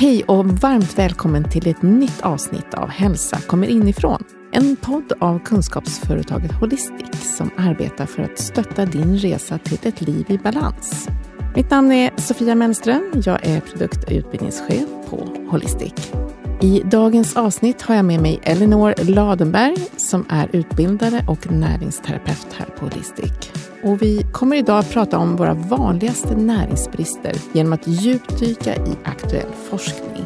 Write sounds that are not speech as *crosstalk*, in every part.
Hej och varmt välkommen till ett nytt avsnitt av Hälsa kommer inifrån. En podd av kunskapsföretaget Holistic som arbetar för att stötta din resa till ett liv i balans. Mitt namn är Sofia Mellström. Jag är produkt och utbildningschef på Holistic. I dagens avsnitt har jag med mig Elinor Ladenberg som är utbildare och näringsterapeut här på Holistic. Och vi kommer idag att prata om våra vanligaste näringsbrister genom att djupdyka i aktuell forskning.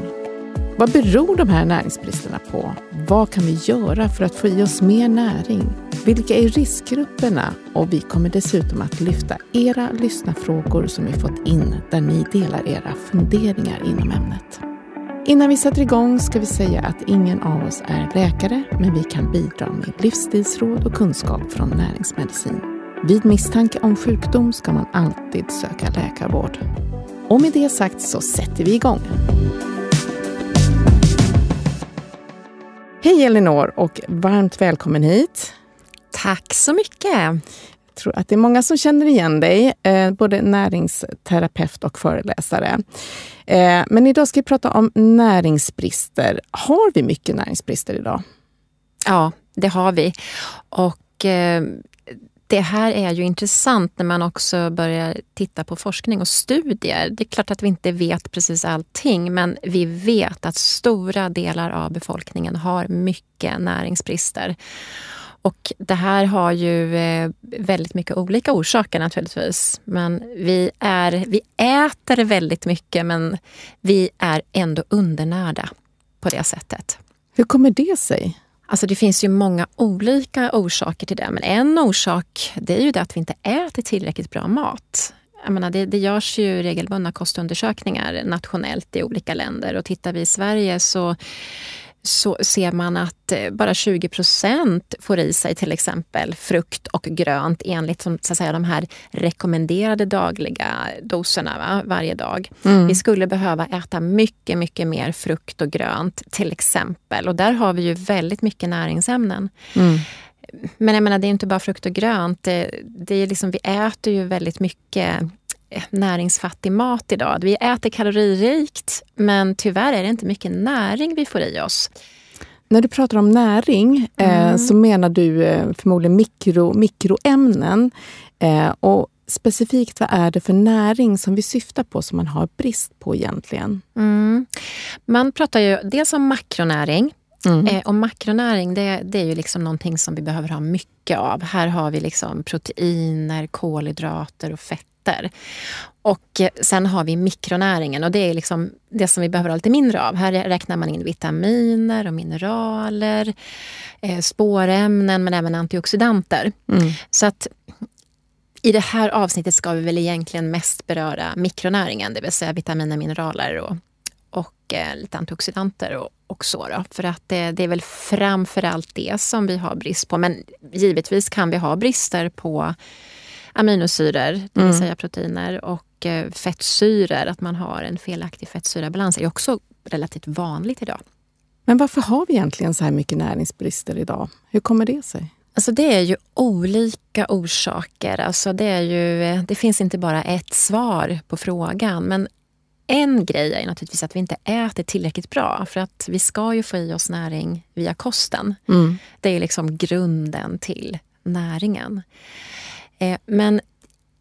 Vad beror de här näringsbristerna på? Vad kan vi göra för att få i oss mer näring? Vilka är riskgrupperna? Och vi kommer dessutom att lyfta era lyssnarfrågor som vi fått in där ni delar era funderingar inom ämnet. Innan vi sätter igång ska vi säga att ingen av oss är läkare, men vi kan bidra med livsstilsråd och kunskap från näringsmedicin. Vid misstanke om sjukdom ska man alltid söka läkarvård. Och med det sagt så sätter vi igång. Hej Elinor och varmt välkommen hit. Tack så mycket tror att det är många som känner igen dig, eh, både näringsterapeut och föreläsare. Eh, men idag ska vi prata om näringsbrister. Har vi mycket näringsbrister idag? Ja, det har vi. Och eh, det här är ju intressant när man också börjar titta på forskning och studier. Det är klart att vi inte vet precis allting, men vi vet att stora delar av befolkningen har mycket näringsbrister. Och det här har ju eh, väldigt mycket olika orsaker naturligtvis. Men vi, är, vi äter väldigt mycket men vi är ändå undernärda på det sättet. Hur kommer det sig? Alltså det finns ju många olika orsaker till det, men en orsak det är ju det att vi inte äter tillräckligt bra mat. Jag menar, det, det görs ju regelbundna kostundersökningar nationellt i olika länder och tittar vi i Sverige så så ser man att eh, bara 20 procent får i sig till exempel frukt och grönt enligt så att säga, de här rekommenderade dagliga doserna va? varje dag. Mm. Vi skulle behöva äta mycket, mycket mer frukt och grönt till exempel. Och där har vi ju väldigt mycket näringsämnen. Mm. Men jag menar, det är inte bara frukt och grönt. Det, det är liksom, vi äter ju väldigt mycket Eh, näringsfattig mat idag. Vi äter kaloririkt, men tyvärr är det inte mycket näring vi får i oss. När du pratar om näring eh, mm. eh, så menar du eh, förmodligen mikro, mikroämnen. Eh, och specifikt vad är det för näring som vi syftar på som man har brist på egentligen? Mm. Man pratar ju dels om makronäring. Mm. Eh, och makronäring det, det, är ju liksom någonting som vi behöver ha mycket av. Här har vi liksom proteiner, kolhydrater och fett fetter. Och eh, sen har vi mikronäringen och det är liksom det som vi behöver ha lite mindre av. Här räknar man in vitaminer och mineraler, eh, spårämnen men även antioxidanter. Mm. Så att i det här avsnittet ska vi väl egentligen mest beröra mikronäringen, det vill säga vitaminer, mineraler och, och eh, lite antioxidanter och, och så. Då. För att det, det är väl framförallt det som vi har brist på. Men givetvis kan vi ha brister på aminosyror, det vill mm. säga proteiner, och eh, fettsyror, att man har en felaktig fettsyrabalans, är också relativt vanligt idag. Men varför har vi egentligen så här mycket näringsbrister idag? Hur kommer det sig? Alltså det är ju olika orsaker. Alltså det, är ju, eh, det finns inte bara ett svar på frågan. Men en grej är naturligtvis att vi inte äter tillräckligt bra. För att vi ska ju få i oss näring via kosten. Mm. Det är liksom grunden till näringen. Eh, men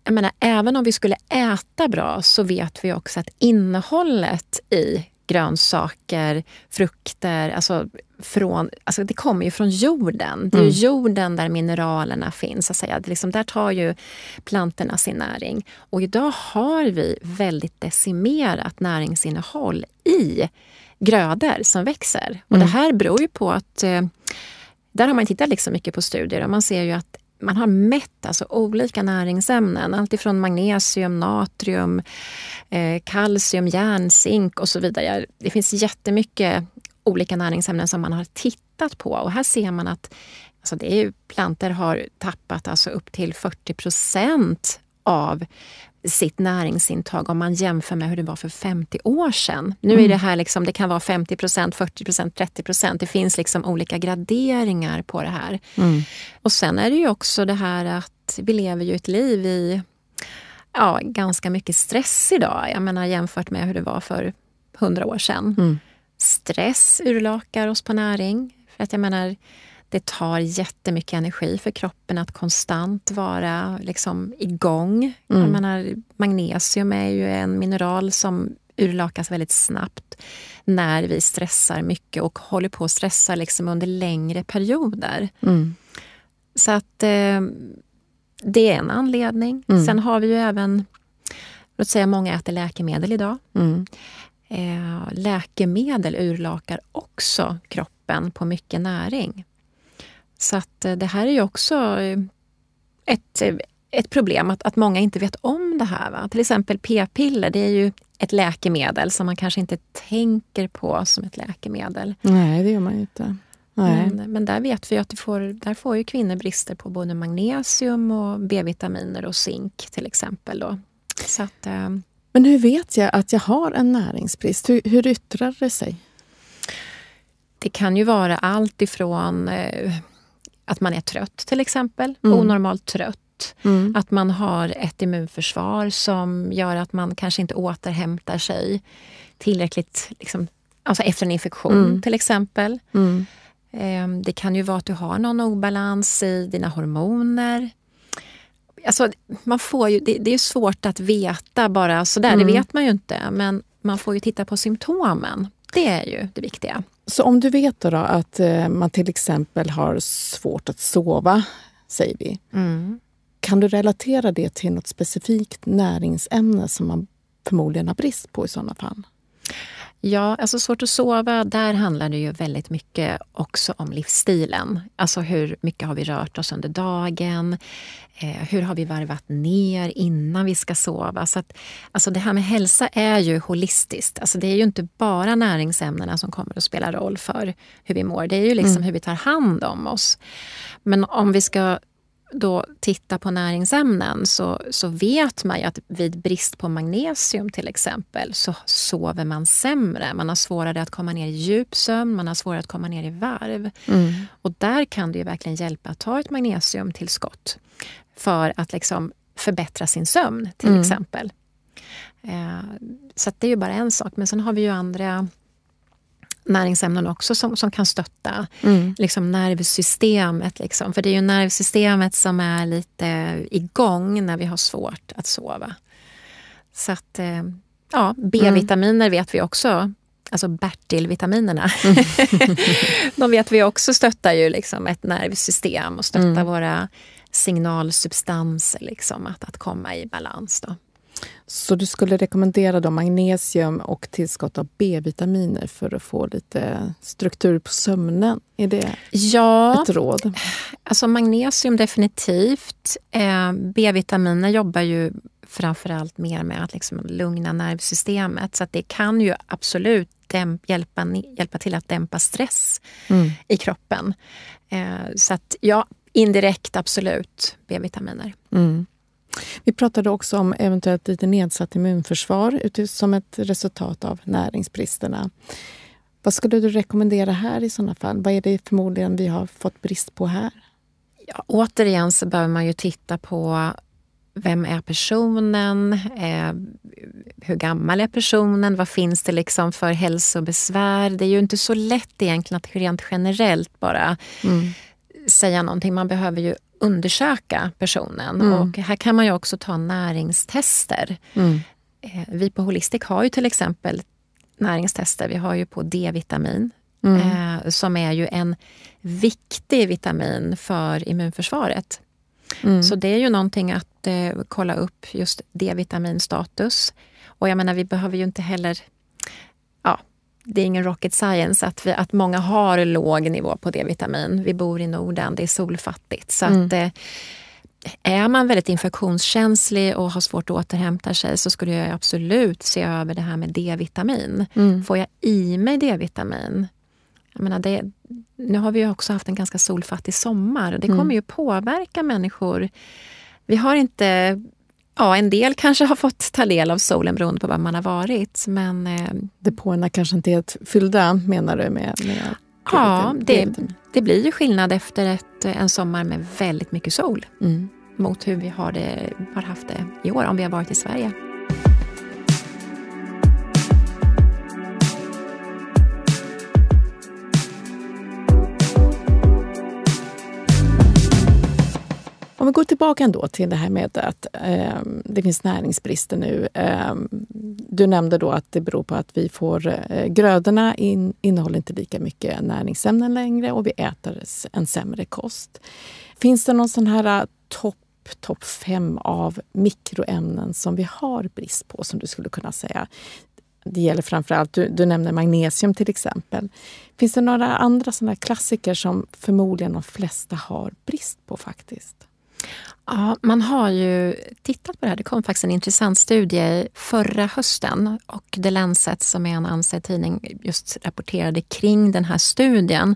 jag menar, även om vi skulle äta bra så vet vi också att innehållet i grönsaker, frukter, alltså, från, alltså det kommer ju från jorden. Det är mm. jorden där mineralerna finns. Så att säga. liksom, där tar ju plantorna sin näring. Och idag har vi väldigt decimerat näringsinnehåll i grödor som växer. Och mm. det här beror ju på att eh, där har man tittat liksom mycket på studier och man ser ju att man har mätt alltså olika näringsämnen, alltifrån magnesium, natrium, eh, kalcium, järn, zink och så vidare. Det finns jättemycket olika näringsämnen som man har tittat på och här ser man att alltså det är planter har tappat alltså upp till 40 procent av sitt näringsintag om man jämför med hur det var för 50 år sedan. Nu mm. är det här liksom, det kan vara 50 procent, 40 procent, 30 procent. Det finns liksom olika graderingar på det här. Mm. Och sen är det ju också det här att vi lever ju ett liv i ja, ganska mycket stress idag. Jag menar jämfört med hur det var för 100 år sedan. Mm. Stress urlakar oss på näring. För att jag menar, det tar jättemycket energi för kroppen att konstant vara liksom igång. Mm. Jag menar, magnesium är ju en mineral som urlakas väldigt snabbt när vi stressar mycket och håller på att stressa liksom under längre perioder. Mm. Så att eh, det är en anledning. Mm. Sen har vi ju även, låt säga många äter läkemedel idag. Mm. Eh, läkemedel urlakar också kroppen på mycket näring. Så att eh, det här är ju också eh, ett, eh, ett problem, att, att många inte vet om det här. Va? Till exempel p-piller, det är ju ett läkemedel som man kanske inte tänker på som ett läkemedel. Nej, det gör man ju inte. Men, men, där vet vi att får, där får ju kvinnor brister på både magnesium och B-vitaminer och zink till exempel. Då. Så att, eh. Men hur vet jag att jag har en näringsbrist? Hur, hur yttrar det sig? Det kan ju vara allt ifrån eh, att man är trött till exempel, mm. onormalt trött. Mm. Att man har ett immunförsvar som gör att man kanske inte återhämtar sig tillräckligt liksom, alltså efter en infektion mm. till exempel. Mm. Ehm, det kan ju vara att du har någon obalans i dina hormoner. Alltså, man får ju, det, det är svårt att veta bara sådär, mm. det vet man ju inte. Men man får ju titta på symptomen. Det är ju det viktiga. Så om du vet då, då att eh, man till exempel har svårt att sova, säger vi. Mm. Kan du relatera det till något specifikt näringsämne som man förmodligen har brist på i sådana fall? Ja, alltså svårt att sova, där handlar det ju väldigt mycket också om livsstilen. Alltså hur mycket har vi rört oss under dagen? Eh, hur har vi varvat ner innan vi ska sova? Så att, alltså det här med hälsa är ju holistiskt. Alltså det är ju inte bara näringsämnena som kommer att spela roll för hur vi mår. Det är ju liksom mm. hur vi tar hand om oss. Men om vi ska då tittar på näringsämnen så, så vet man ju att vid brist på magnesium till exempel så sover man sämre. Man har svårare att komma ner i djup sömn, man har svårare att komma ner i varv. Mm. Och där kan det ju verkligen hjälpa att ta ett magnesiumtillskott för att liksom förbättra sin sömn till mm. exempel. Eh, så det är ju bara en sak. Men sen har vi ju andra näringsämnen också som, som kan stötta mm. liksom nervsystemet. Liksom. För det är ju nervsystemet som är lite igång när vi har svårt att sova. Så att, eh, ja, B-vitaminer mm. vet vi också, alltså Bertil-vitaminerna. Mm. *laughs* de vet vi också stöttar ju liksom ett nervsystem och stöttar mm. våra signalsubstanser liksom att, att komma i balans. Då. Så du skulle rekommendera då magnesium och tillskott av B-vitaminer för att få lite struktur på sömnen? Är det ja, ett råd? Alltså magnesium definitivt. Eh, B-vitaminer jobbar ju framförallt mer med att liksom lugna nervsystemet så det kan ju absolut hjälpa, hjälpa till att dämpa stress mm. i kroppen. Eh, så att ja, indirekt absolut B-vitaminer. Mm. Vi pratade också om eventuellt lite nedsatt immunförsvar som ett resultat av näringsbristerna. Vad skulle du rekommendera här i sådana fall? Vad är det förmodligen vi har fått brist på här? Ja, återigen så behöver man ju titta på vem är personen? Eh, hur gammal är personen? Vad finns det liksom för hälsobesvär? Det är ju inte så lätt egentligen att rent generellt bara mm. säga någonting. Man behöver ju undersöka personen. Mm. Och här kan man ju också ta näringstester. Mm. Eh, vi på Holistic har ju till exempel näringstester. Vi har ju på D-vitamin mm. Eh, som är ju en viktig vitamin för immunförsvaret. Mm. Så det är ju någonting att eh, kolla upp just D-vitaminstatus. Och jag menar, vi behöver ju inte heller det är ingen rocket science att, vi, att många har låg nivå på D-vitamin. Vi bor i Norden, det är solfattigt. Så mm. att, eh, är man väldigt infektionskänslig och har svårt att återhämta sig så skulle jag absolut se över det här med D-vitamin. Mm. Får jag i mig D-vitamin? nu har vi ju också haft en ganska solfattig sommar det mm. kommer mm. ju påverka människor. Vi har inte Ja, en del kanske har fått ta del av solen beroende på var man har varit. Men, eh, Depåerna kanske inte är helt fyllda menar du? Med, med ja, det, det, blir ju skillnad efter ett, en sommar med väldigt mycket sol mm. mot hur vi har, det, har haft det i år om vi har varit i Sverige. Om vi går tillbaka ändå till det här med att eh, det finns näringsbrister nu. Eh, du nämnde då att det beror på att vi får eh, grödorna in, innehåller inte lika mycket näringsämnen längre och vi äter en sämre kost. Finns det någon sån här eh, topp topp fem av mikroämnen som vi har brist på, som du skulle kunna säga? Det gäller framför du, du nämner magnesium till exempel. Finns det några andra sådana klassiker som förmodligen de flesta har brist på faktiskt? Ja, man har ju tittat på det här. Det kom faktiskt en intressant studie förra hösten och The Lancet som är en ansedd tidning just rapporterade kring den här studien.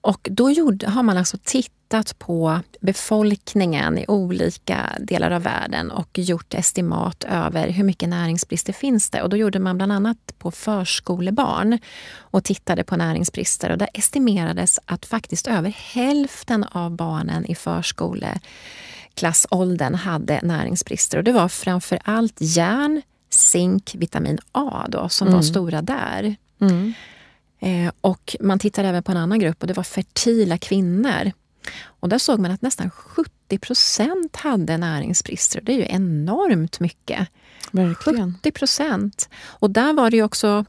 Och då gjorde, har man alltså tittat på befolkningen i olika delar av världen och gjort estimat över hur mycket näringsbrister finns det. Och då gjorde man bland annat på förskolebarn och tittade på näringsbrister och där estimerades att faktiskt över hälften av barnen i förskoleklassåldern hade näringsbrister och det var framför allt järn, zink, vitamin A då, som mm. var stora där. Mm. Eh, och man tittade även på en annan grupp och det var fertila kvinnor. Och där såg man att nästan 70 procent hade näringsbrister. Det är ju enormt mycket. Verkligen. 70 procent. Och där var det också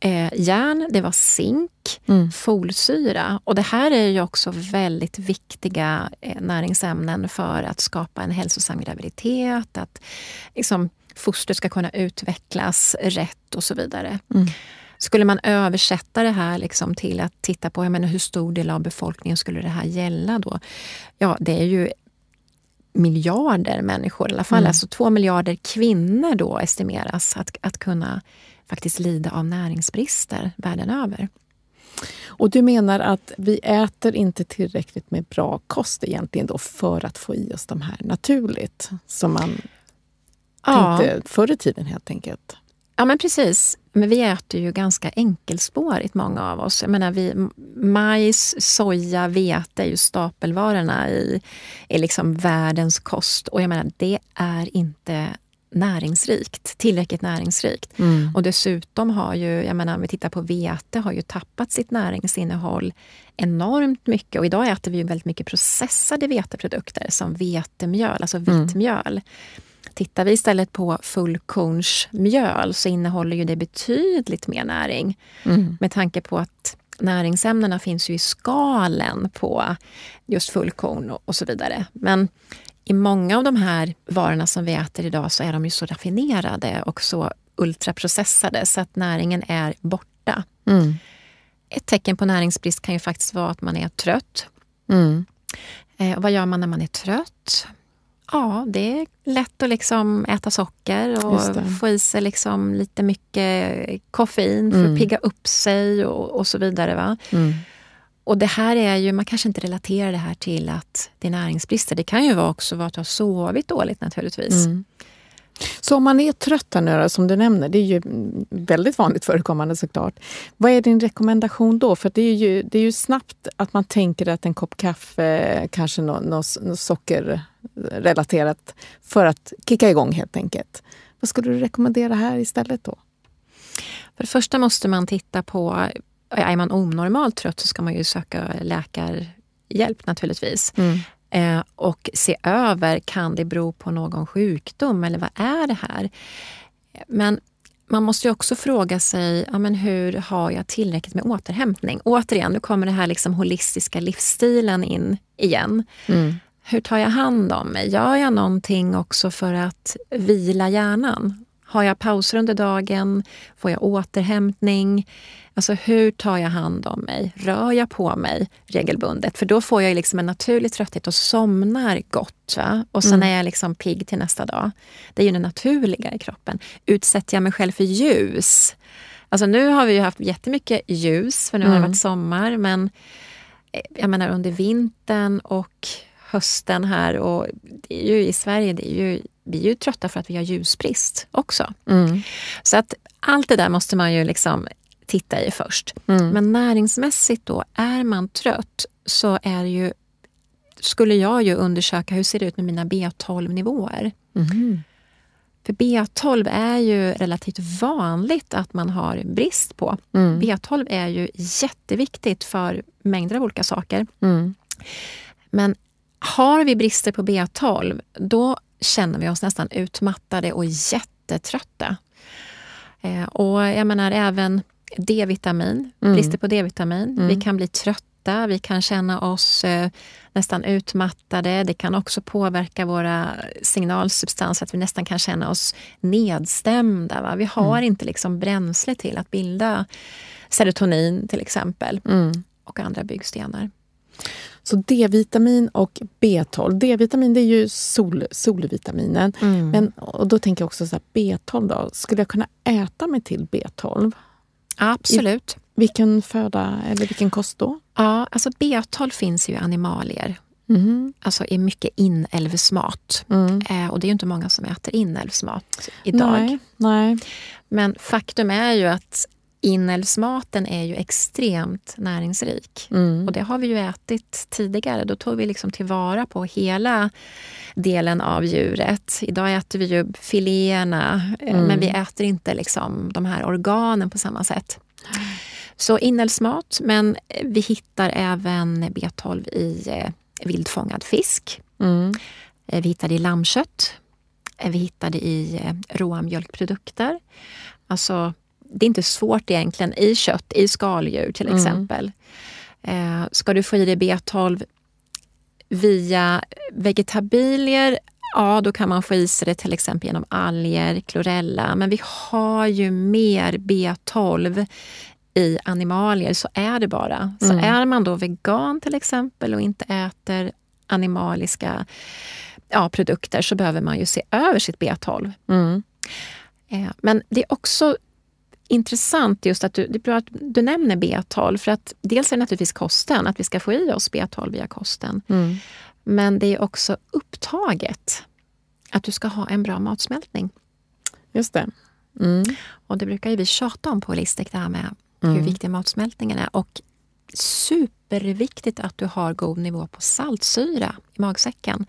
eh, järn, det var zink, mm. folsyra. Och det här är ju också väldigt viktiga eh, näringsämnen för att skapa en hälsosam graviditet, att liksom, fostret ska kunna utvecklas rätt och så vidare. Mm. Skulle man översätta det här liksom till att titta på menar, hur stor del av befolkningen skulle det här gälla då? Ja, det är ju miljarder människor i alla fall. Mm. Alltså två miljarder kvinnor då estimeras att, att kunna faktiskt lida av näringsbrister världen över. Och du menar att vi äter inte tillräckligt med bra kost egentligen då för att få i oss de här naturligt, som man ja. tänkte förr i tiden helt enkelt? Ja men precis. Men vi äter ju ganska enkelspårigt många av oss. Jag menar, vi, majs, soja, vete är ju stapelvarorna i, i liksom världens kost. Och jag menar, det är inte näringsrikt, tillräckligt näringsrikt. Mm. Och dessutom har ju, jag menar om vi tittar på vete, har ju tappat sitt näringsinnehåll enormt mycket. Och idag äter vi ju väldigt mycket processade veteprodukter som vetemjöl, alltså vitt mm. mjöl. Tittar vi istället på fullkornsmjöl så innehåller ju det betydligt mer näring. Mm. Med tanke på att näringsämnena finns ju i skalen på just fullkorn och, och så vidare. Men i många av de här varorna som vi äter idag så är de ju så raffinerade och så ultraprocessade så att näringen är borta. Mm. Ett tecken på näringsbrist kan ju faktiskt vara att man är trött. Mm. Eh, vad gör man när man är trött? Ja, det är lätt att liksom äta socker och få i sig liksom lite mycket koffein för mm. att pigga upp sig och, och så vidare. Va? Mm. Och det här är ju, man kanske inte relaterar det här till att det är näringsbrister. Det kan ju också vara att du har sovit dåligt naturligtvis. Mm. Så om man är trött nu som du nämner, det är ju väldigt vanligt förekommande såklart. Vad är din rekommendation då? För det är ju, det är ju snabbt att man tänker att en kopp kaffe, kanske något no, no socker relaterat för att kicka igång helt enkelt. Vad skulle du rekommendera här istället då? För det första måste man titta på, är man onormalt trött så ska man ju söka läkarhjälp naturligtvis. Mm. Eh, och se över, kan det bero på någon sjukdom eller vad är det här? Men man måste också fråga sig, ja, men hur har jag tillräckligt med återhämtning? Återigen, nu kommer den här liksom holistiska livsstilen in igen. Mm hur tar jag hand om mig? Gör jag någonting också för att vila hjärnan? Har jag pauser under dagen? Får jag återhämtning? Alltså hur tar jag hand om mig? Rör jag på mig regelbundet? För då får jag liksom en naturlig trötthet och somnar gott. Va? Och sen mm. är jag liksom pigg till nästa dag. Det är ju det naturliga i kroppen. Utsätter jag mig själv för ljus? Alltså nu har vi ju haft jättemycket ljus, för nu mm. har det mm. varit sommar. Men eh, jag menar under vintern och hösten här och det är ju i Sverige, det är ju, vi är ju trötta för att vi har ljusbrist också. Mm. Så att allt det där måste man ju liksom titta i först. Mm. Men näringsmässigt då, är man trött så är ju, skulle jag ju undersöka hur ser det ut med mina B12-nivåer. Mm. Mm-hmm. För B12 är ju relativt vanligt att man har brist på. Mm. B12 är ju jätteviktigt för mängder av olika saker. Mm. Men har vi brister på B12, då känner vi oss nästan utmattade och jättetrötta. Eh, och jag menar även D-vitamin, mm. brister på D-vitamin. Mm. Vi kan bli trötta, vi kan känna oss eh, nästan utmattade. Det kan också påverka våra signalsubstanser, att vi nästan kan känna oss nedstämda. Va? Vi har mm. inte liksom bränsle till att bilda serotonin till exempel mm. och andra byggstenar. Så D-vitamin och B12. D-vitamin det är ju sol, solvitaminen. Mm. Men, och då tänker jag också så här, B12 då. Skulle jag kunna äta mig till B12? Absolut. I, vilken föda eller vilken kost då? Ja, alltså B12 finns ju i animalier. Mm. Alltså är mycket inälvsmat. Mm. Eh, och det är ju inte många som äter inälvsmat idag. Nej, nej. Men faktum är ju att inälvsmaten är ju extremt näringsrik. Mm. Och det har vi ju ätit tidigare. Då tog vi liksom tillvara på hela delen av djuret. Idag äter vi ju filéerna, eh, mm. men vi äter inte liksom de här organen på samma sätt. Så inälvsmat, men vi hittar även B12 i eh, vildfångad fisk. Mm. Eh, vi hittar det i lammkött. Vi hittar det i råa mjölkprodukter. Alltså det är inte svårt egentligen i kött, i skaldjur till mm. exempel. Mm. ska du få i dig B12 via vegetabilier? Ja, då kan man få i sig det till exempel genom alger, klorella. Men vi har ju mer B12 i animalier, så är det bara. Så mm. är man då vegan till exempel och inte äter animaliska ja, produkter så behöver man ju se över sitt B12. Mm. Eh, men det är också intressant just att du, det är bra att du nämner B12 för att dels är det naturligtvis kosten, att vi ska få i oss B12 via kosten. Mm. Men det är också upptaget, att du ska ha en bra matsmältning. Just det. Mm. Och det brukar ju vi tjata om på Holistic, det här med mm. hur viktig matsmältningen är. Och superviktigt att du har god nivå på saltsyra i magsäcken.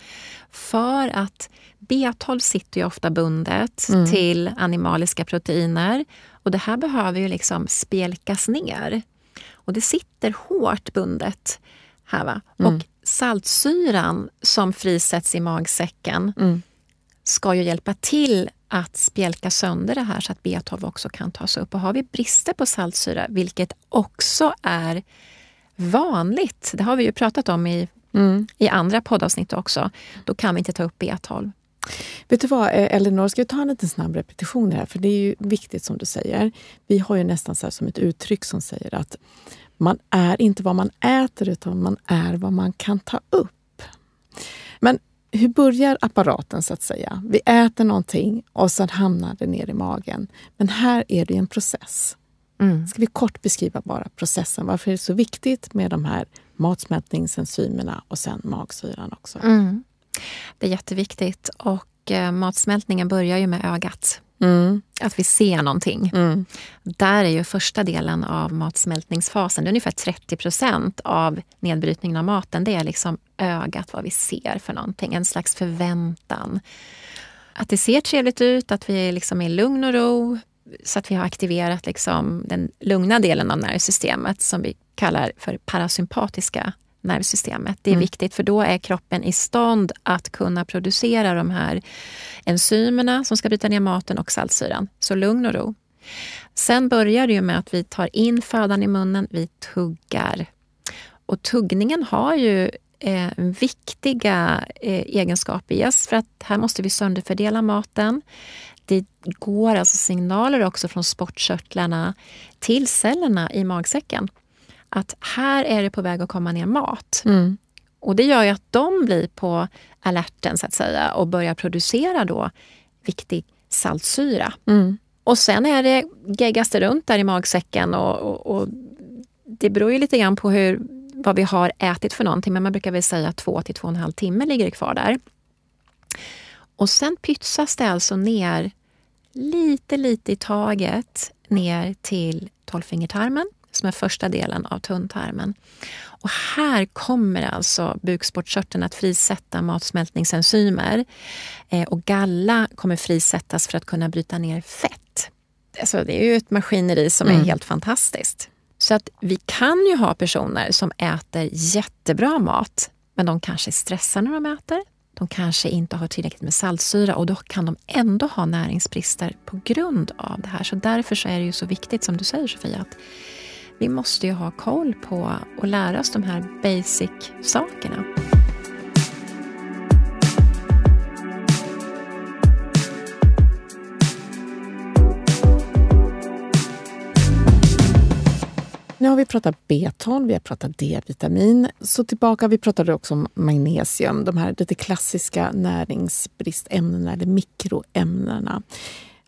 För att B12 sitter ju ofta bundet mm. till animaliska proteiner och det här behöver ju liksom spjälkas ner. Och det sitter hårt bundet här. Va? Mm. Och saltsyran som frisätts i magsäcken mm. ska ju hjälpa till att spjälka sönder det här så att B12 också kan tas upp. Och har vi brister på saltsyra, vilket också är vanligt, det har vi ju pratat om i, mm. i andra poddavsnitt också, då kan vi inte ta upp B12. Vet du vad, eh, Elinor, ska vi ta en liten snabb repetition här? För det är ju viktigt som du säger. Vi har ju nästan så som ett uttryck som säger att man är inte vad man äter, utan man är vad man kan ta upp. Men hur börjar apparaten så att säga? Vi äter någonting och sen hamnar det ner i magen. Men här är det en process. Mm. Ska vi kort beskriva bara processen? Varför är det så viktigt med de här matsmältningsenzymerna och sen magsyran också? Mm. Det är jätteviktigt och eh, matsmältningen börjar ju med ögat. Mm. Att vi ser någonting. Mm. Där är ju första delen av matsmältningsfasen, det är ungefär 30 procent av nedbrytningen av maten, det är liksom ögat, vad vi ser för någonting. En slags förväntan. Att det ser trevligt ut, att vi liksom är i lugn och ro, så att vi har aktiverat liksom den lugna delen av nervsystemet som vi kallar för parasympatiska nervsystemet. Det är mm. viktigt för då är kroppen i stånd att kunna producera de här enzymerna som ska bryta ner maten och saltsyran. Så lugn och ro. Sen börjar det ju med att vi tar in födan i munnen, vi tuggar. Och tuggningen har ju eh, viktiga eh, egenskaper. Yes, för att här måste vi sönderfördela maten. Det går alltså signaler också från sportkörtlarna till cellerna i magsäcken att här är det på väg att komma ner mat. Mm. Och det gör ju att de blir på alerten så att säga och börjar producera då viktig saltsyra. Mm. Och sen är det geggas det runt där i magsäcken och, och, och, det beror ju lite grann på hur, vad vi har ätit för någonting, men man brukar väl säga två till två och en halv timme ligger det kvar där. Och sen pytsas det alltså ner lite, lite i taget ner till tolvfingertarmen som är första delen av tunntarmen. Och här kommer alltså bukspottkörteln att frisätta matsmältningsenzymer eh, och galla kommer frisättas för att kunna bryta ner fett. Alltså det är ju ett maskineri som mm. är helt fantastiskt. Så att vi kan ju ha personer som äter jättebra mat, men de kanske stressar när de äter. De kanske inte har tillräckligt med saltsyra och då kan de ändå ha näringsbrister på grund av det här. Så därför så är det ju så viktigt, som du säger Sofia, att vi måste ju ha koll på och lära oss de här basic-sakerna. Nu har vi pratat B12, vi har pratat D-vitamin. Så tillbaka, vi pratade också om magnesium, de här lite klassiska näringsbristämnena eller mikroämnena.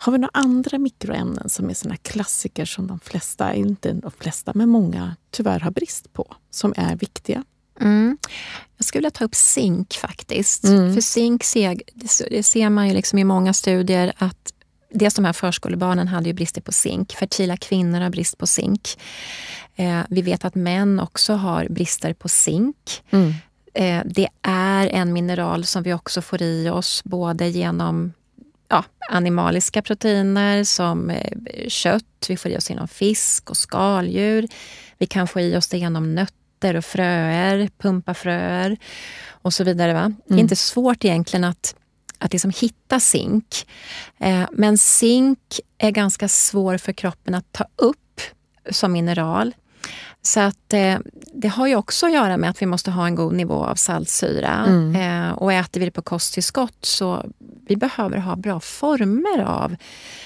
Har vi några andra mikroämnen som är såna klassiker som de flesta, inte de flesta, men många tyvärr har brist på, som är viktiga? Mm. Jag skulle vilja ta upp zink faktiskt. Mm. För zink ser, det ser man ju liksom i många studier att dels de här förskolebarnen hade ju brister på zink. Fertila kvinnor har brist på zink. Eh, vi vet att män också har brister på zink. Mm. Eh, det är en mineral som vi också får i oss både genom ja, animaliska proteiner som eh, kött, vi får i oss genom fisk och skaldjur. Vi kan få i oss det genom nötter och fröer, pumpafröer och så vidare. Va? Mm. Det är mm. inte svårt egentligen att, att liksom hitta zink. Eh, men zink är ganska svår för kroppen att ta upp som mineral. Så att eh, det har ju också att göra med att vi måste ha en god nivå av saltsyra. Mm. Eh, och äter vi det på kosttillskott så vi behöver ha bra former av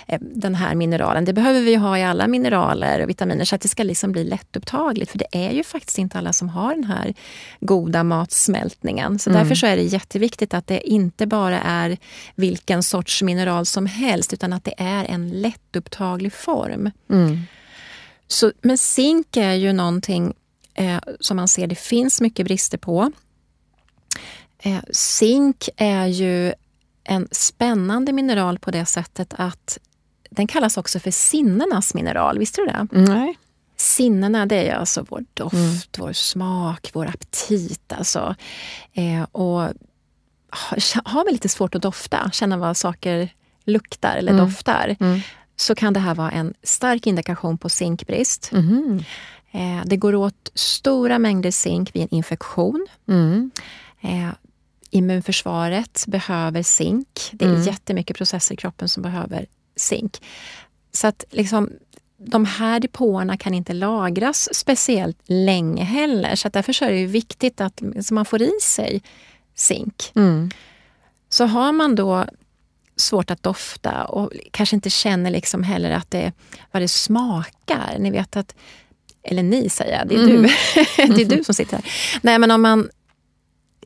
eh, den här mineralen. Det behöver vi ha i alla mineraler och vitaminer så att det ska liksom bli lättupptagligt. För det är ju faktiskt inte alla som har den här goda matsmältningen. Så mm. därför så är det jätteviktigt att det inte bara är vilken sorts mineral som helst utan att det är en lättupptaglig form. Mm. Så, men zink är ju någonting eh, som man ser det finns mycket brister på. Eh, zink är ju en spännande mineral på det sättet att den kallas också för sinnenas mineral. Visste du det? Nej. Sinnena, det är alltså vår doft, mm. vår smak, vår aptit. Alltså. Eh, och har, har vi lite svårt att dofta, känna vad saker luktar eller mm. doftar. Mm så kan det här vara en stark indikation på zinkbrist. Mm. Eh, det går åt stora mängder zink vid en infektion. Mm. Eh, immunförsvaret behöver zink. Det är mm. jättemycket processer i kroppen som behöver zink. Så att liksom, de här depåerna kan inte lagras speciellt länge heller. Så att därför är det viktigt att man får i sig zink. Mm. Så har man då svårt att dofta och kanske inte känner liksom heller att det, vad det smakar. Ni vet att, eller ni säger jag, det är mm. du. *laughs* det är du mm. som sitter här. Nej men om man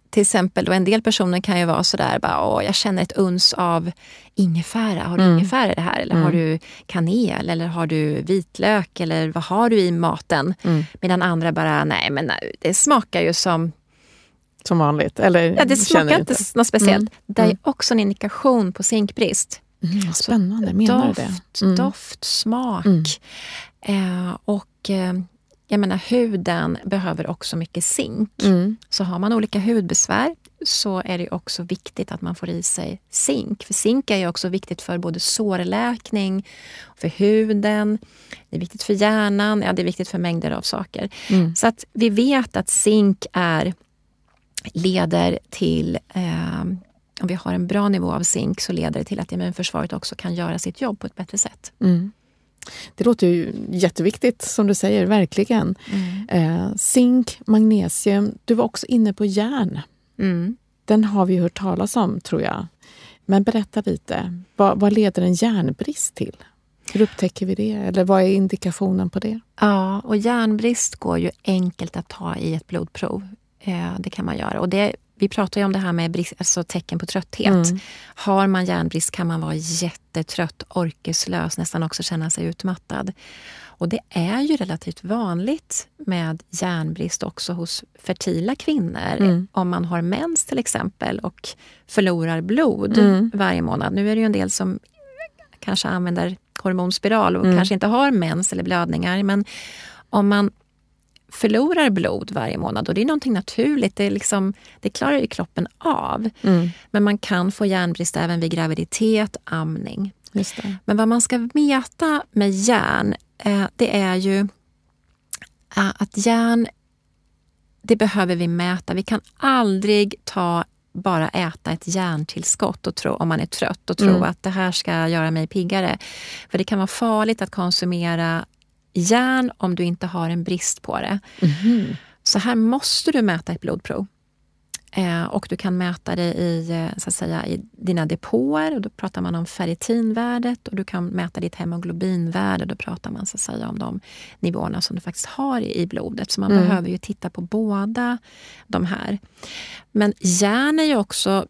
till exempel, då en del personer kan ju vara sådär, bara, Åh, jag känner ett uns av ingefära. Har du mm. ingefära i det här? Eller mm. har du kanel? Eller har du vitlök? Eller vad har du i maten? Mm. Medan andra bara, nej men nej, det smakar ju som som vanligt? Eller ja, det smakar inte något speciellt. Mm. Det är mm. också en indikation på zinkbrist. Mm, spännande, menar doft, du det? Mm. Doft, smak mm. eh, och eh, jag menar, huden behöver också mycket zink. Mm. Så har man olika hudbesvär så är det också viktigt att man får i sig zink. För zink är ju också viktigt för både sårläkning, för huden, det är viktigt för hjärnan, ja det är viktigt för mängder av saker. Mm. Så att vi vet att zink är leder till, eh, om vi har en bra nivå av zink, så leder det till att immunförsvaret också kan göra sitt jobb på ett bättre sätt. Mm. Det låter ju jätteviktigt, som du säger, verkligen. Mm. Eh, zink, magnesium, du var också inne på järn. Mm. Den har vi hört talas om, tror jag. Men berätta lite, vad, vad leder en järnbrist till? Hur upptäcker vi det? Eller vad är indikationen på det? Ja, och järnbrist går ju enkelt att ta i ett blodprov. Eh, det kan man göra. Och det, vi pratar ju om det här med brist, alltså tecken på trötthet. Mm. Har man järnbrist kan man vara jättetrött, orkeslös, nästan också känna sig utmattad. Och det är ju relativt vanligt med järnbrist också hos fertila kvinnor. Mm. Om man har mens till exempel och förlorar blod mm. varje månad. Nu är det ju en del som kanske använder hormonspiral och mm. kanske inte har mens eller blödningar. Men om man förlorar blod varje månad och det är någonting naturligt. Det, är liksom, det klarar ju kroppen av. Mm. Men man kan få järnbrist även vid graviditet, amning. Men vad man ska mäta med järn, eh, det är ju eh, att järn, det behöver vi mäta. Vi kan aldrig ta bara äta ett järntillskott och tro, om man är trött och tro mm. att det här ska göra mig piggare. För det kan vara farligt att konsumera järn om du inte har en brist på det. Mm. Så här måste du mäta ett blodprov. Eh, och du kan mäta det i, eh, så att säga, i dina depåer, och då pratar man om ferritinvärdet och du kan mäta ditt hemoglobinvärde, då pratar man så att säga, om de nivåerna som du faktiskt har i, blodet. Så man mm. behöver ju titta på båda de här. Men järn är ju också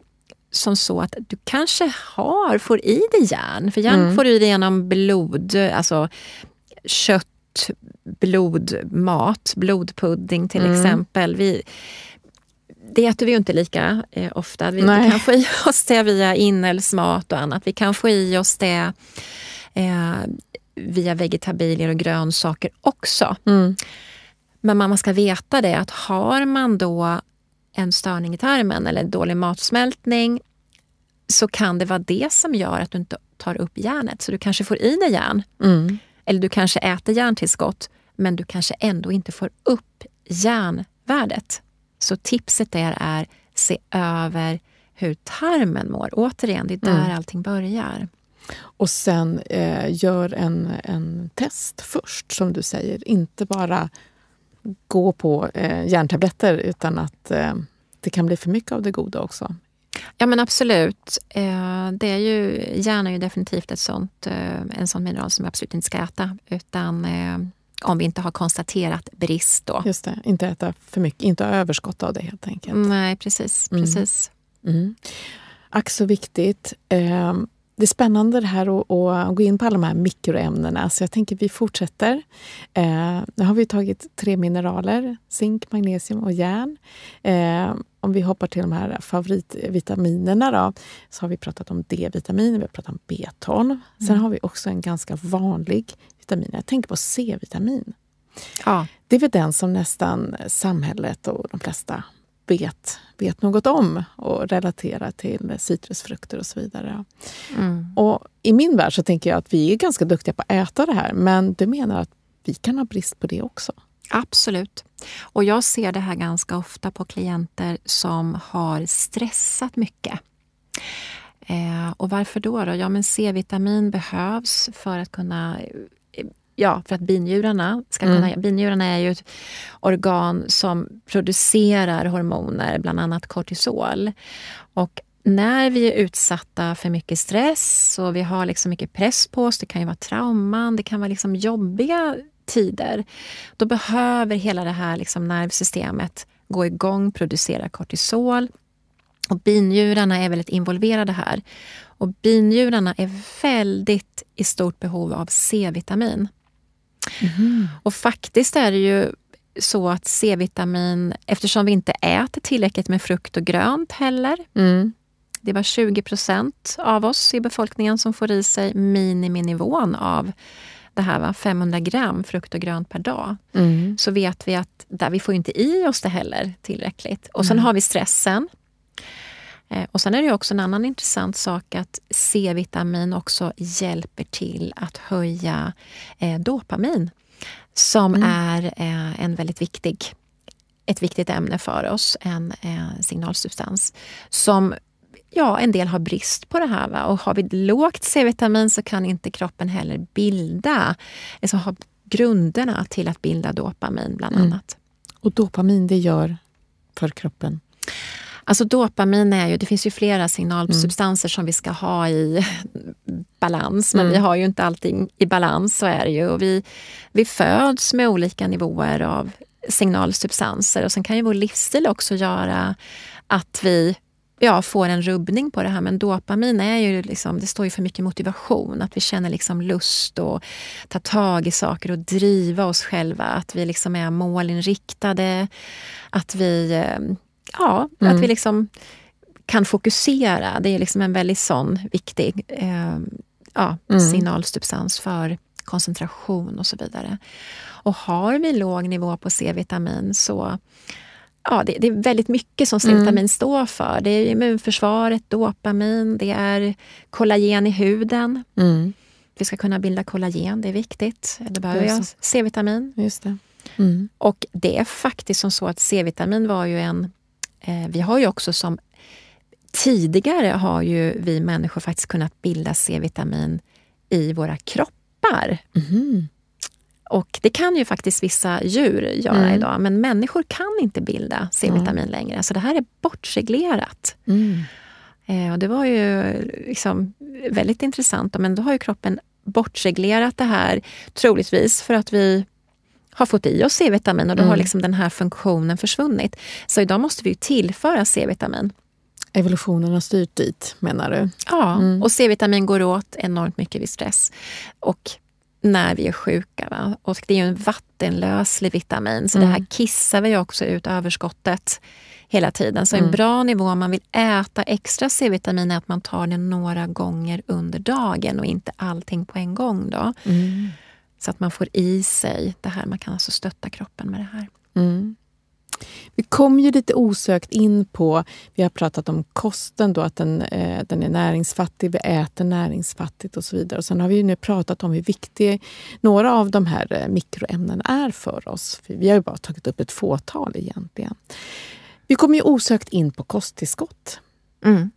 som så att du kanske har, får i dig järn, för järn mm. får du i dig genom blod, alltså kött blodmat, blodpudding till mm. exempel. Vi, det äter vi ju inte lika eh, ofta. Vi, vi kan få i *laughs* oss det via inälvsmat och annat. Vi kan få i oss det eh, via vegetabilier och grönsaker också. Mm. Men man ska veta det att har man då en störning i tarmen eller dålig matsmältning så kan det vara det som gör att du inte tar upp järnet. Så du kanske får i dig järn. Mm. Eller du kanske äter järntillskott, men du kanske ändå inte får upp järnvärdet. Så tipset där är se över hur tarmen mår. Återigen, det är där mm. allting börjar. Och sen eh, gör en, en test först, som du säger. Inte bara gå på eh, järntabletter, utan att eh, det kan bli för mycket av det goda också. Ja men absolut. Eh, det är ju, järn är ju definitivt ett sånt, eh, en sån mineral som vi absolut inte ska äta. Utan eh, om vi inte har konstaterat brist då. Just det, inte äta för mycket, inte ha överskott av det helt enkelt. Nej, precis. Mm. precis. Mm. Ack så viktigt. Det är spännande det här att, gå in på alla de här mikroämnena, så jag tänker att vi fortsätter. nu har vi tagit tre mineraler, zink, magnesium och järn om vi hoppar till de här favoritvitaminerna då, så har vi pratat om D-vitamin, vi har pratat om B12. Mm. Sen har vi också en ganska vanlig vitamin, jag tänker på C-vitamin. Ja. Det är väl den som nästan samhället och de flesta vet, vet något om och relaterar till citrusfrukter och så vidare. Mm. Och I min värld så tänker jag att vi är ganska duktiga på att äta det här, men du menar att vi kan ha brist på det också? Absolut. Och jag ser det här ganska ofta på klienter som har stressat mycket. Eh, och varför då, då? Ja, men C-vitamin behövs för att kunna eh, Ja, för att binjurarna ska mm. kunna... Mm. Binjurarna är ju ett organ som producerar hormoner, bland annat kortisol. Och när vi är utsatta för mycket stress och vi har liksom mycket press på oss, det kan ju vara trauman, det kan vara liksom jobbiga tider, då behöver hela det här liksom nervsystemet gå igång, producera kortisol. Och binjurarna är väldigt involverade här. Och binjurarna är väldigt i stort behov av C-vitamin. Mm. Och faktiskt är det ju så att C-vitamin, eftersom vi inte äter tillräckligt med frukt och grönt heller. Mm. Det var 20 procent av oss i befolkningen som får i sig miniminivån av det här, va? 500 gram frukt och grönt per dag, mm. så vet vi att där, vi får inte i oss det heller tillräckligt. Och sen mm. har vi stressen. Eh, och sen är det också en annan intressant sak att C-vitamin också hjälper till att höja eh, dopamin, som mm. är eh, en väldigt viktig ett viktigt ämne för oss, en eh, signalsubstans, som ja, en del har brist på det här. Va? Och har vi lågt C-vitamin så kan inte kroppen heller bilda, alltså ha grunderna till att bilda dopamin bland mm. annat. Och dopamin, det gör för kroppen? Alltså dopamin är ju, det finns ju flera signalsubstanser mm. som vi ska ha i balans, men mm. vi har ju inte allting i balans, så är det ju. Och vi, vi föds med olika nivåer av signalsubstanser och sen kan ju vår livsstil också göra att vi ja, får en rubbning på det här. Men dopamin är ju liksom, det står ju för mycket motivation. Att vi känner liksom lust att ta tag i saker och driva oss själva. Att vi liksom är målinriktade. Att vi, eh, ja, mm. att vi mm. liksom kan fokusera. Det är liksom en väldigt sån viktig eh, ja, mm. signalsubstans för koncentration och så vidare. Och har vi låg nivå på C-vitamin så ja, det, det, är väldigt mycket som C-vitamin mm. står för. Det är immunförsvaret, dopamin, det är kollagen i huden. Mm. Vi ska kunna bilda kollagen, det är viktigt. Då behöver jag C-vitamin. Just det. Mm. Och det är faktiskt som så att C-vitamin var ju en... Eh, vi har ju också som... Tidigare har ju vi människor faktiskt kunnat bilda C-vitamin i våra kroppar. Mm. Och det kan ju faktiskt vissa djur göra mm. idag, men människor kan inte bilda C-vitamin mm. längre. Så det här är bortreglerat. Mm. Eh, och det var ju liksom väldigt intressant, men då har ju kroppen bortreglerat det här, troligtvis för att vi har fått i oss C-vitamin och då har mm. liksom den här funktionen försvunnit. Så idag måste vi tillföra C-vitamin. Evolutionen har styrt dit, menar du? Ja, mm. och C-vitamin går åt enormt mycket vid stress. Och när vi är sjuka. Va? Och det är en vattenlöslig vitamin, så mm. det här mm. kissar vi också ut överskottet hela tiden. Så mm. en bra nivå om man vill äta extra C-vitamin är att man tar det några gånger under dagen och inte allting på en gång. Då. Mm. Så att man får i sig det här. Man kan alltså stötta kroppen med det här. Mm. Vi kom ju lite osökt in på, vi har pratat om kosten då, att den, eh, den är näringsfattig, vi äter näringsfattigt och så vidare. Och sen har vi nu pratat om hur viktiga några av de här eh, mikroämnena är för oss. Vi har ju bara tagit upp ett fåtal egentligen. Vi kom ju osökt in på kosttillskott. Mm.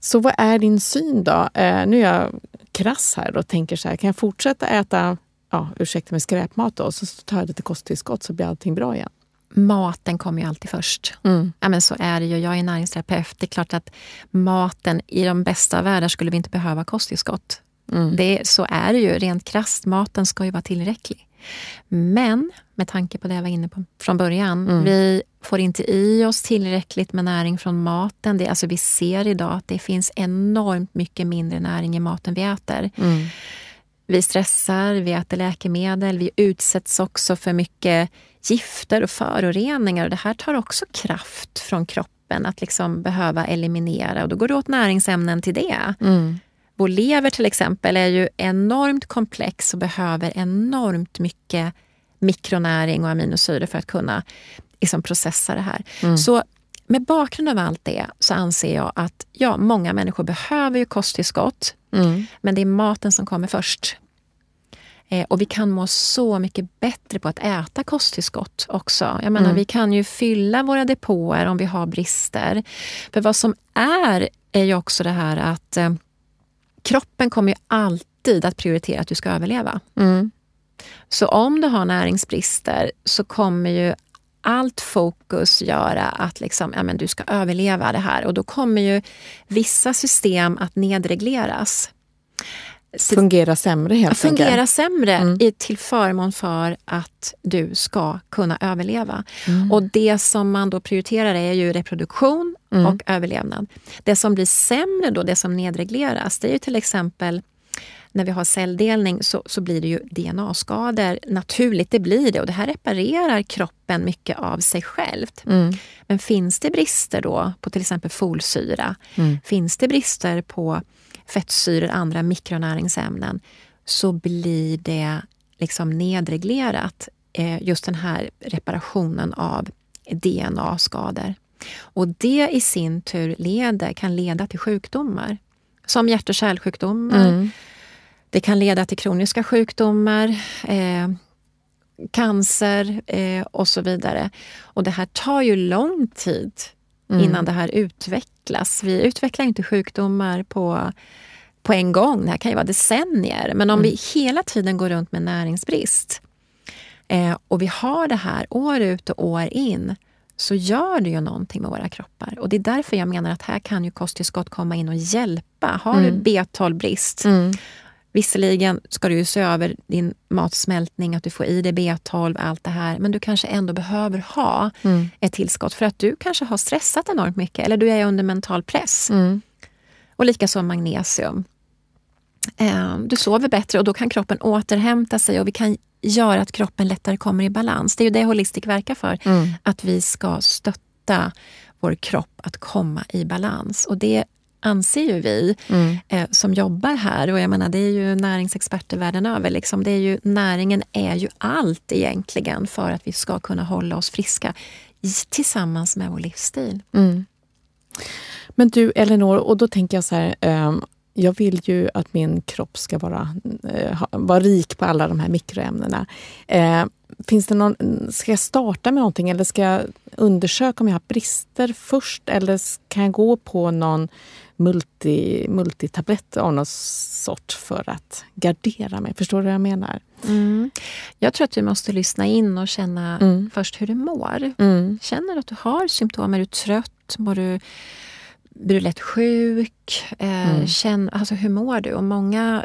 Så vad är din syn då? Eh, nu är jag krass här och tänker så här, kan jag fortsätta äta, ja, ursäkta mig, skräpmat då, och så tar jag lite kosttillskott så blir allting bra igen? maten kommer ju alltid först. Mm. Ja, men så är det ju. Jag är näringsterapeut. Det är klart att maten, i de bästa av världar skulle vi inte behöva kosttillskott. Mm. Det, så är det ju rent krasst. Maten ska ju vara tillräcklig. Men med tanke på det jag var inne på från början. Mm. Vi får inte i oss tillräckligt med näring från maten. Det, alltså vi ser idag att det finns enormt mycket mindre näring i maten vi äter. Mm. Vi stressar, vi äter läkemedel, vi utsätts också för mycket gifter och föroreningar. Och det här tar också kraft från kroppen att liksom behöva eliminera och då går det åt näringsämnen till det. Mm. Vår lever till exempel är ju enormt komplex och behöver enormt mycket mikronäring och aminosyror för att kunna liksom processa det här. Mm. Så med bakgrund av allt det så anser jag att ja, många människor behöver ju kosttillskott, mm. men det är maten som kommer först. Eh, och vi kan må så mycket bättre på att äta kosttillskott också. Jag menar, mm. vi kan ju fylla våra depåer om vi har brister. För vad som är, är ju också det här att eh, kroppen kommer ju alltid att prioritera att du ska överleva. Mm. Så om du har näringsbrister så kommer ju allt fokus göra att liksom, ja, men du ska överleva det här och då kommer ju vissa system att nedregleras fungera sämre helt fungera enkelt. sämre mm. i, till förmån för att du ska kunna överleva. Mm. Och det som man då prioriterar är ju reproduktion mm. och överlevnad. Det som blir sämre då, det som nedregleras, det är ju till exempel när vi har celldelning så, så blir det ju DNA-skador. Naturligt, det blir det och det här reparerar kroppen mycket av sig självt. Mm. Men finns det brister då på till exempel folsyra, mm. finns det brister på fettsyror, andra mikronäringsämnen, så blir det liksom nedreglerat, eh, just den här reparationen av DNA-skador. Och det i sin tur leder, kan leda till sjukdomar, som hjärt och kärlsjukdomar. Mm. Det kan leda till kroniska sjukdomar, eh, cancer eh, och så vidare. Och det här tar ju lång tid mm. innan det här utvecklas utvecklas. Vi utvecklar inte sjukdomar på, på en gång. Det här kan ju vara decennier. Men om mm. vi hela tiden går runt med näringsbrist eh, och vi har det här år ut och år in så gör det ju någonting med våra kroppar. Och Det är därför jag menar att här kan ju kosttillskott komma in och hjälpa. Har mm. du B12-brist, mm. Visserligen ska du ju se över din matsmältning, att du får i dig B12, allt det här. Men du kanske ändå behöver ha mm. ett tillskott för att du kanske har stressat enormt mycket eller du är under mental press. Mm. Och likaså magnesium. Ehm, du sover bättre och då kan kroppen återhämta sig och vi kan göra att kroppen lättare kommer i balans. Det är ju det Holistic verkar för, mm. att vi ska stötta vår kropp att komma i balans. Och det anser ju vi mm. eh, som jobbar här, och jag menar det är ju näringsexperter världen över, liksom, det är ju, näringen är ju allt egentligen för att vi ska kunna hålla oss friska tillsammans med vår livsstil. Mm. Men du Elinor, och då tänker jag så här, eh, jag vill ju att min kropp ska vara, eh, vara rik på alla de här mikroämnena. Eh, finns det någon, ska jag starta med någonting eller ska jag undersöka om jag har brister först eller kan jag gå på någon multi, multitablett av någon sort för att gardera mig. Förstår du vad jag menar? Mm. Jag tror att du måste lyssna in och känna mm. först hur du mår. Mm. Känner du att du har symptom? Är du trött? Mår du, blir du lätt sjuk? Eh, mm. känn, alltså, hur mår du? Och många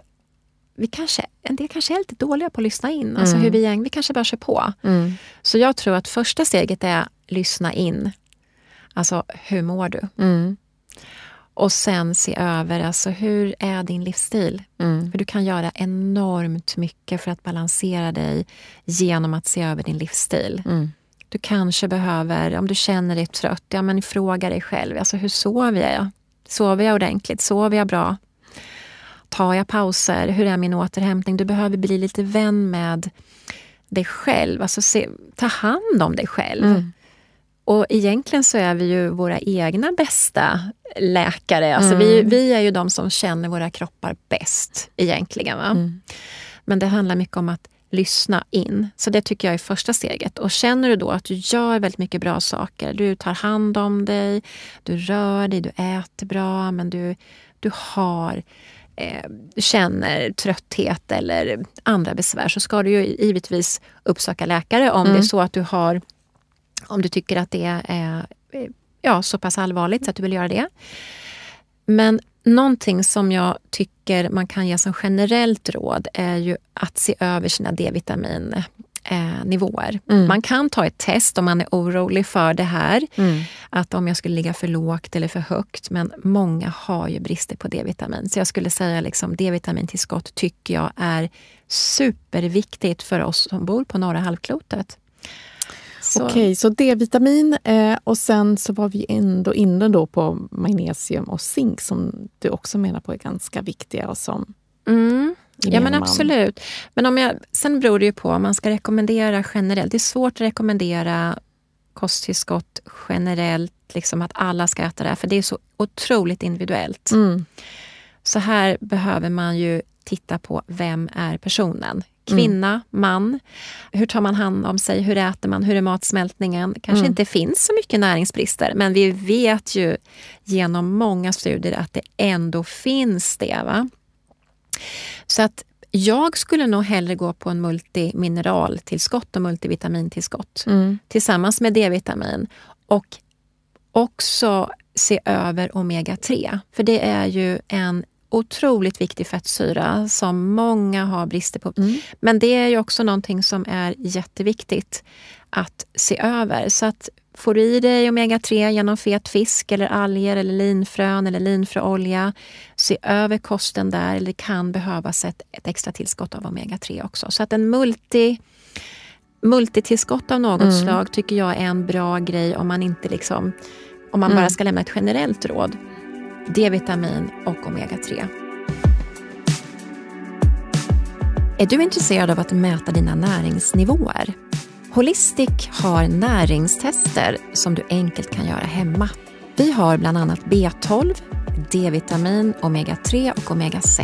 vi kanske, en del kanske är lite dåliga på att lyssna in. Alltså mm. hur vi, vi kanske bara kör på. Mm. Så jag tror att första steget är lyssna in. Alltså, hur mår du? Och sen se över, alltså, hur är din livsstil? Mm. För du kan göra enormt mycket för att balansera dig genom att se över din livsstil. Mm. Du kanske behöver, om du känner dig trött, ja, men fråga dig själv, alltså, hur sover jag? Sover jag ordentligt? Sover jag bra? Tar jag pauser? Hur är min återhämtning? Du behöver bli lite vän med dig själv. Alltså se, ta hand om dig själv. Mm. Och egentligen så är vi ju våra egna bästa läkare. Alltså mm. vi, vi är ju de som känner våra kroppar bäst egentligen. Mm. Men det handlar mycket om att lyssna in. Så det tycker jag är första steget. Och känner du då att du gör väldigt mycket bra saker, du tar hand om dig, du rör dig, du äter bra, men du, du har eh, känner trötthet eller andra besvär så ska du ju givetvis uppsöka läkare om mm. det är så att du har om du tycker att det är eh, ja, så pass allvarligt så att du vill göra det. Men någonting som jag tycker man kan ge som generellt råd är ju att se över sina D-vitamin nivåer. Mm. Man kan ta ett test om man är orolig för det här. Mm. Att om jag skulle ligga för lågt eller för högt. Men många har ju brister på D-vitamin. Så jag skulle säga liksom D-vitamintillskott tycker jag är superviktigt för oss som bor på norra halvklotet. Så. Okej, så D-vitamin eh, och sen så var vi ändå inne då på magnesium och zink som du också menar på är ganska viktiga och som mm. Ja men absolut. Men om jag, sen beror det ju på om man ska rekommendera generellt. Det är svårt att rekommendera kosttillskott generellt, liksom att alla ska äta det här, för det är så otroligt individuellt. Mm. Så här behöver man ju titta på vem är personen? Mm. kvinna, mm. man. Hur tar man hand om sig? Hur äter man? Hur är matsmältningen? kanske mm. inte finns så mycket näringsbrister, men vi vet ju genom många studier att det ändå finns det. Va? Så att jag skulle nog hellre gå på en multimineraltillskott och multivitamintillskott mm. tillsammans med D-vitamin och också se över omega-3. För det är ju en otroligt viktig fettsyra som många har brister på. Mm. Men det är ju också någonting som är jätteviktigt att se över. Så att får du i dig omega-3 genom fet fisk eller alger eller linfrön eller linfröolja, se över kosten där. Eller det kan behövas ett, ett extra tillskott av omega-3 också. Så att en multi multitillskott av något mm. slag tycker jag är en bra grej om man inte liksom om man mm. bara ska lämna ett generellt råd. D-vitamin och omega-3. Är du intresserad av att mäta dina näringsnivåer? Holistic har näringstester som du enkelt kan göra hemma. Vi har bland annat B12, D-vitamin, omega-3 och omega-6.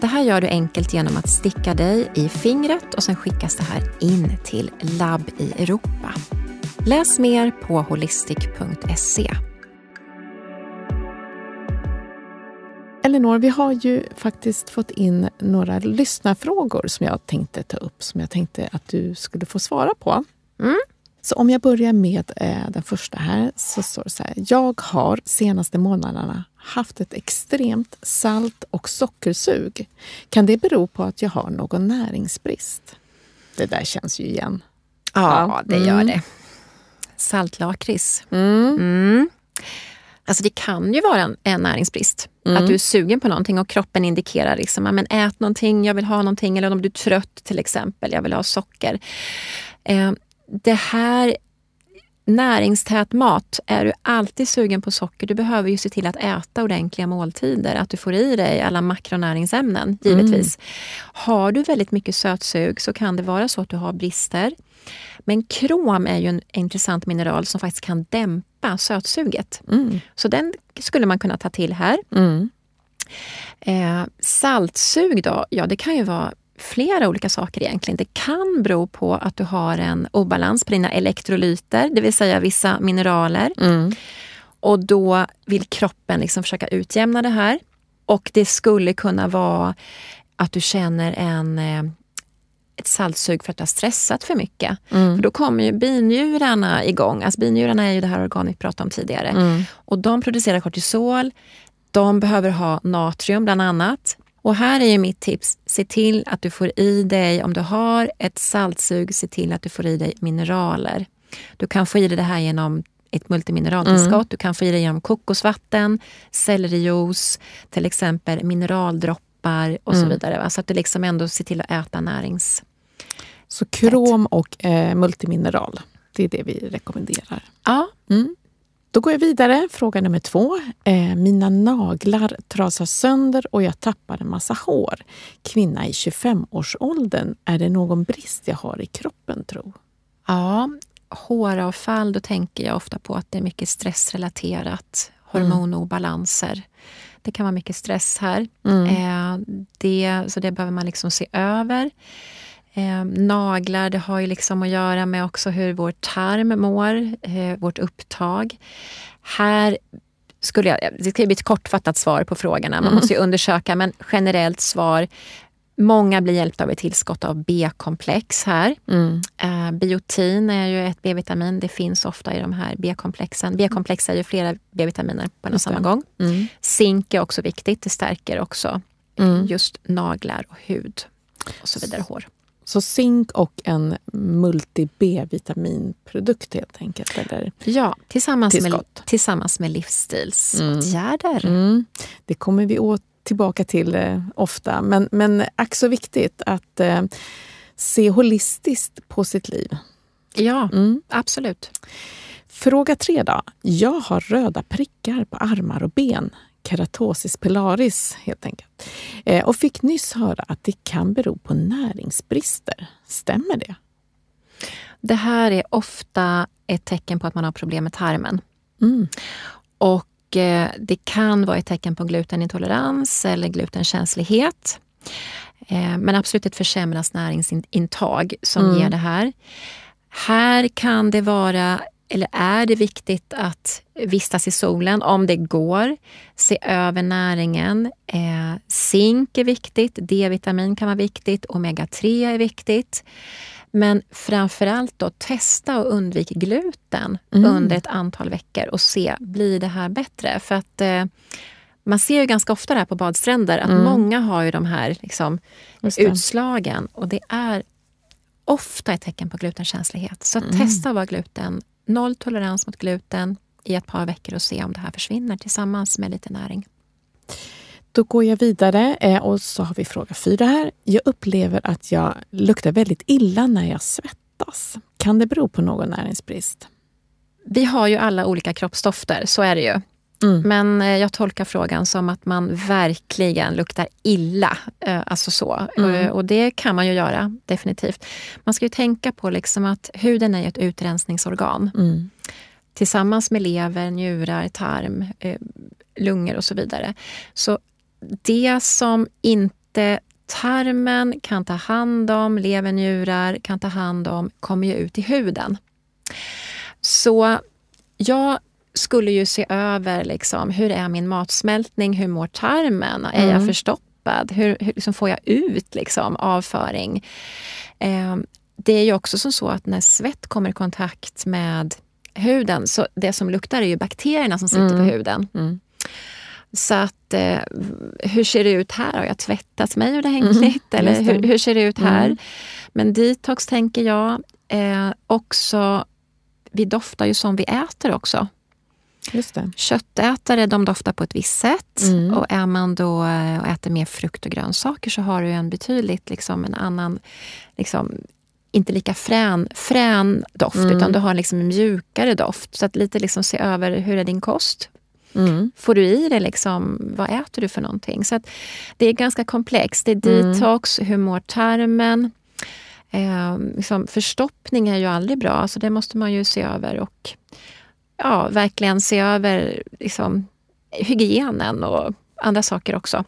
Det här gör du enkelt genom att sticka dig i fingret och sen skickas det här in till labb i Europa. Läs mer på holistic.se. Elinor, vi har ju faktiskt fått in några lyssnarfrågor som jag tänkte ta upp, som jag tänkte att du skulle få svara på. Mm. Så om jag börjar med eh, den första här, så står det så här. Jag har senaste månaderna haft ett extremt salt och sockersug. Kan det bero på att jag har någon näringsbrist? Det där känns ju igen. Ja, ja det gör mm. det. Saltlakrits. Mm. Mm. Alltså det kan ju vara en, en näringsbrist. Mm. Att du mm. är sugen på någonting och kroppen indikerar liksom, men ät någonting, jag vill ha någonting. Eller om du är trött till exempel, jag vill ha socker. Eh, det här näringstät mat, är du alltid sugen på socker, du behöver ju se till att äta ordentliga måltider, att du får i dig alla makronäringsämnen, givetvis. Mm. Har du väldigt mycket sötsug så kan det vara så att du har brister men krom är ju en intressant mineral som faktiskt kan dämpa sötsuget. Mm. Så den skulle man kunna ta till här. Mm. Eh, saltsug då, ja det kan ju vara flera olika saker egentligen. Det kan bero på att du har en obalans på dina elektrolyter, det vill säga vissa mineraler. Mm. Och då vill kroppen liksom försöka utjämna det här. Och det skulle kunna vara att du känner en eh, ett saltsug för att du har stressat för mycket. Mm. För då kommer ju binjurarna igång. Alltså binjurarna är ju det här organet vi pratade om tidigare. Mm. Och de producerar kortisol. De behöver ha natrium bland annat. Och här är ju mitt tips, se till att du får i dig, om du har ett saltsug, se till att du får i dig mineraler. Du kan få i dig det här genom ett multimineraltillskott. Mm. Du kan få i dig genom kokosvatten, sellerijuice, till exempel mineraldroppar droppar och så mm. vidare. Va? Så att du liksom ändå ser till att äta närings... Så krom och eh, multimineral, det är det vi rekommenderar. Ja. Mm. Då går jag vidare. Fråga nummer två. Eh, mina naglar trasas sönder och jag tappar en massa hår. Kvinna i 25-årsåldern. Är det någon brist jag har i kroppen, tro? Ja, håravfall, då tänker jag ofta på att det är mycket stressrelaterat, mm. hormonobalanser. Det kan vara mycket stress här. Mm. Eh, det, så det behöver man liksom se över. Eh, naglar, det har ju liksom att göra med också hur vår tarm mår, eh, vårt upptag. Här skulle jag, det ska bli ett kortfattat svar på frågorna, man mm. måste ju undersöka, men generellt svar Många blir hjälpta av ett tillskott av B-komplex här. Mm. Uh, biotin är ju ett B-vitamin. Det finns ofta i de här B-komplexen. B-komplex är ju flera B-vitaminer på en och samma gång. Mm. Zink är också viktigt. Det stärker också mm. just naglar och hud och så vidare, hår. Så zink och en multi-B-vitaminprodukt helt enkelt? Eller? Ja, tillsammans med, tillsammans med livsstilsåtgärder. Mm. Mm. Det kommer vi åt tillbaka till eh, ofta. Men, men ack så viktigt att eh, se holistiskt på sitt liv. Ja, mm. absolut. Fråga tre då. Jag har röda prickar på armar och ben. Keratosis pilaris, helt enkelt. Eh, och fick nyss höra att det kan bero på näringsbrister. Stämmer det? Det här är ofta ett tecken på att man har problem med tarmen. Mm. Och Eh, det kan vara ett tecken på glutenintolerans eller glutenkänslighet. Eh, men absolut ett försämrat näringsintag som mm. ger det här. Här kan det vara, eller är det viktigt att vistas i solen om det går. Se över näringen. Eh, zink är viktigt, D-vitamin kan vara viktigt, omega-3 är viktigt. Men framförallt då testa och undvik gluten mm. under ett antal veckor och se, blir det här bättre? För att eh, man ser ju ganska ofta det här på badstränder, att mm. många har ju de här liksom, utslagen och det är ofta ett tecken på glutenkänslighet. Så mm. testa att vara gluten, noll tolerans mot gluten i ett par veckor och se om det här försvinner tillsammans med lite näring. Då går jag vidare eh, och så har vi fråga fyra här. Jag upplever att jag luktar väldigt illa när jag svettas. Kan det bero på någon näringsbrist? Vi har ju alla olika kroppsdofter, så är det ju. Mm. Men eh, jag tolkar frågan som att man verkligen luktar illa. Eh, alltså så. Mm. Och det kan man ju göra, definitivt. Man ska ju tänka på liksom att huden är ett utrensningsorgan. Mm. Tillsammans med lever, njurar, tarm, lungor och så vidare. Så det som inte tarmen kan ta hand om, levernjurar kan ta hand om, kommer ju ut i huden. Så jag skulle ju se över liksom, hur är min matsmältning, hur mår tarmen, är mm. jag förstoppad, hur, hur liksom får jag ut liksom, avföring? Eh, det är ju också som så att när svett kommer i kontakt med huden, så det som luktar är ju bakterierna som sitter mm. på huden. Mm. Så att, eh, hur ser det ut här? Har jag tvättat mig ordentligt? Mm. Eller hur, hur, ser det ut här? Mm. Men detox tänker jag. Eh, också, vi doftar ju som vi äter också. Just det. Köttätare de doftar på ett visst sätt mm. och är man då eh, och äter mer frukt och grönsaker så har du en betydligt liksom, en annan, liksom, inte lika frän, frän doft, mm. utan du har liksom en mjukare doft. Så att lite liksom se över hur är din kost Mm. Får du i dig, liksom, vad äter du för någonting? Så Det är ganska komplext. Det är mm. detox, hur mår tarmen? Eh, liksom, förstoppning är ju aldrig bra, så det måste man ju se över. Och ja, verkligen se över liksom, hygienen och andra saker också.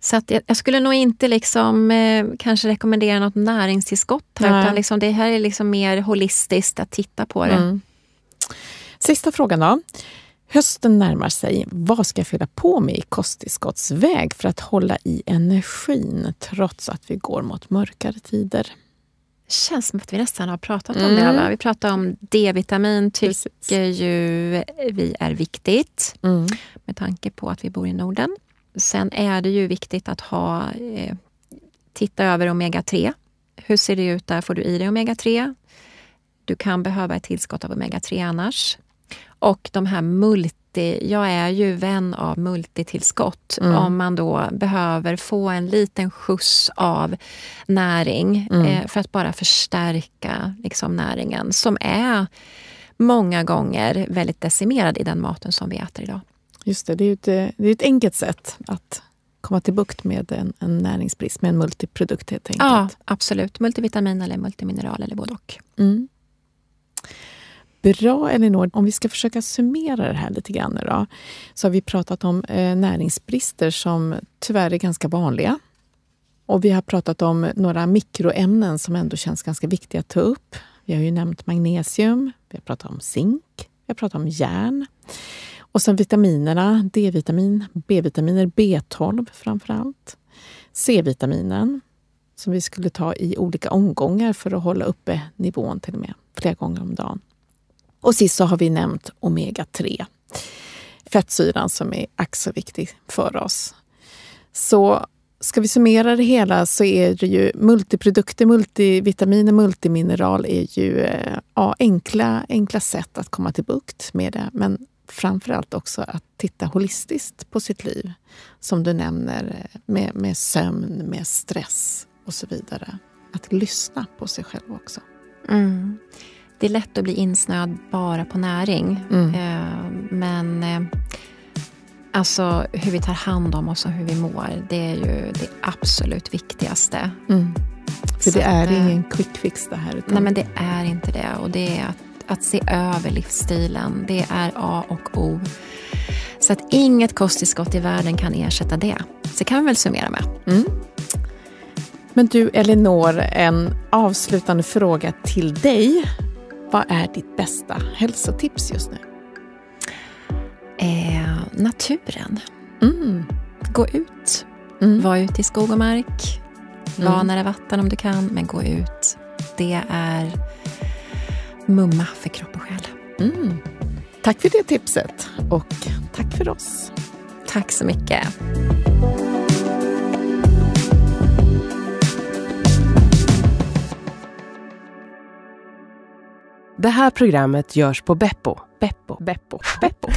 Så att jag, jag skulle nog inte liksom, eh, kanske rekommendera något näringstillskott här, utan liksom, det här är liksom mer holistiskt att titta på det. Mm. Sista frågan då. Hösten närmar sig. Vad ska jag fylla på med i kosttillskottsväg för att hålla i energin trots att vi går mot mörkare tider? Det känns som att vi nästan har pratat om mm. det. Va? Vi pratade om D-vitamin, tycker Precis. ju vi är viktigt mm. med tanke på att vi bor i Norden. Sen är det ju viktigt att ha, eh, titta över omega-3. Hur ser det ut där? Får du i dig omega-3? Du kan behöva ett tillskott av omega-3 annars. Och de här multi, jag är ju vän av multitillskott. Mm. Om man då behöver få en liten skjuts av näring mm. eh, för att bara förstärka liksom, näringen som är många gånger väldigt decimerad i den maten som vi äter idag. Just det, det är ett, eh, det är ett enkelt sätt att komma till bukt med en, en näringsbrist, med en multiprodukt helt enkelt. Ja, absolut. Multivitamin eller multimineral eller både och. Mm. Bra Elinor, om vi ska försöka summera det här lite grann då, så har vi pratat om eh, näringsbrister som tyvärr är ganska vanliga. Och vi har pratat om några mikroämnen som ändå känns ganska viktiga att ta upp. Vi har ju nämnt magnesium, vi har pratat om zink, vi har pratat om järn. Och sen vitaminerna, D-vitamin, B-vitaminer, B12 framför allt. C-vitaminen, som vi skulle ta i olika omgångar för att hålla uppe nivån till och med, flera gånger om dagen. Och sist så har vi nämnt omega-3, fettsyran som är ack så viktig för oss. Så ska vi summera det hela så är det ju multiprodukter, multivitaminer, multimineral är ju eh, ja, enkla, enkla sätt att komma till bukt med det. Men framförallt också att titta holistiskt på sitt liv. Som du nämner, eh, med, med sömn, med stress och så vidare. Att lyssna på sig själv också. Mm det är lätt att bli insnöad bara på näring. Mm. Eh, men eh, alltså hur vi tar hand om oss och hur vi mår, det är ju det absolut viktigaste. Mm. För Så det är att, eh, ingen quick fix det här? Utan... Nej, men det är inte det. Och det är att, att se över livsstilen, det är A och O. Så att inget kosttillskott i världen kan ersätta det. Så kan vi väl summera med. Mm. Men du Elinor, en avslutande fråga till dig. Vad är ditt bästa hälsotips just nu? Eh, naturen. Mm. Gå ut. Mm. Var ute i skog och mark. Mm. Var nära vatten om du kan, men gå ut. Det är mumma för kropp och själ. Mm. Tack för det tipset och tack för oss. Tack så mycket. Det här programmet görs på Beppo. Beppo. Beppo. Beppo.